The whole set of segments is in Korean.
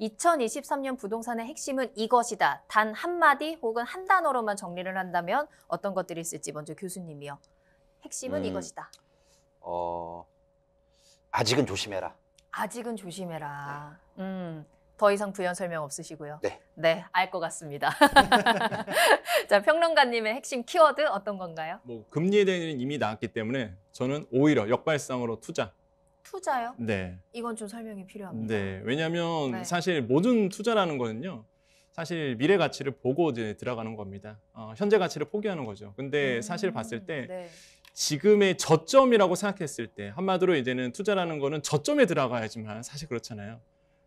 2023년 부동산의 핵심은 이것이다. 단 한마디 혹은 한 단어로만 정리를 한다면 어떤 것들이 있을지 먼저 교수님이요. 핵심은 음, 이것이다. 어, 아직은 조심해라. 아직은 조심해라. 네. 음, 더 이상 부연 설명 없으시고요. 네. 네, 알 것 같습니다. 자, 평론가님의 핵심 키워드 어떤 건가요? 뭐 금리에 대한 이미 나왔기 때문에 저는 오히려 역발상으로 투자 투자요? 네. 이건 좀 설명이 필요합니다. 네. 왜냐하면 네. 사실 모든 투자라는 거는요. 사실 미래 가치를 보고 이제 들어가는 겁니다. 어, 현재 가치를 포기하는 거죠. 근데 음, 사실 봤을 때 네. 지금의 저점이라고 생각했을 때 한마디로 이제는 투자라는 거는 저점에 들어가야지만 사실 그렇잖아요.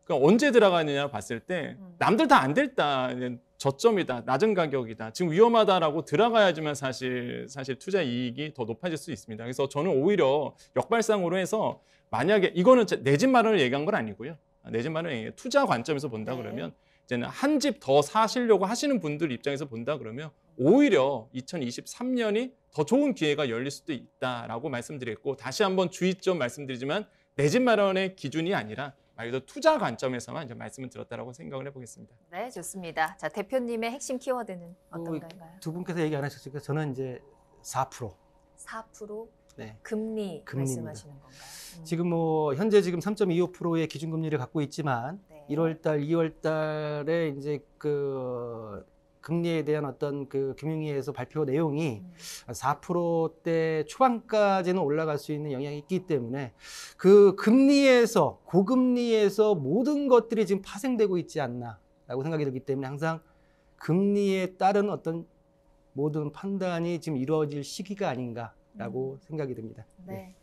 그러니까 언제 들어가느냐 봤을 때 음. 남들 다 안 됐다. 저점이다, 낮은 가격이다, 지금 위험하다라고 들어가야지만 사실 사실 투자 이익이 더 높아질 수 있습니다. 그래서 저는 오히려 역발상으로 해서 만약에 이거는 내 집 마련을 얘기한 건 아니고요. 아, 내집 마련 투자 관점에서 본다 네. 그러면 이제는 한 집 더 사시려고 하시는 분들 입장에서 본다 그러면 오히려 2023년이 더 좋은 기회가 열릴 수도 있다라고 말씀드렸고 다시 한번 주의점 말씀드리지만 내 집 마련의 기준이 아니라 말그 투자 관점에서만 이제 말씀을 드렸다라고 생각을 해보겠습니다. 네, 좋습니다. 자, 대표님의 핵심 키워드는 어, 어떤 가요? 두 분께서 얘기 안 하셨으니까 저는 이제 4%. 4%? 네. 금리 금리입니다. 말씀하시는 건가요? 음. 지금 뭐 현재 지금 3.25%의 기준금리를 갖고 있지만 네. 1월 달, 2월 달에 이제 그 금리에 대한 어떤 그 금융위에서 발표 내용이 4%대 음. 초반까지는 올라갈 수 있는 영향이 있기 때문에 그 금리에서 고금리에서 모든 것들이 지금 파생되고 있지 않나라고 생각이 들기 때문에 항상 금리에 따른 어떤 모든 판단이 지금 이루어질 시기가 아닌가라고 음. 생각이 듭니다. 네. 네.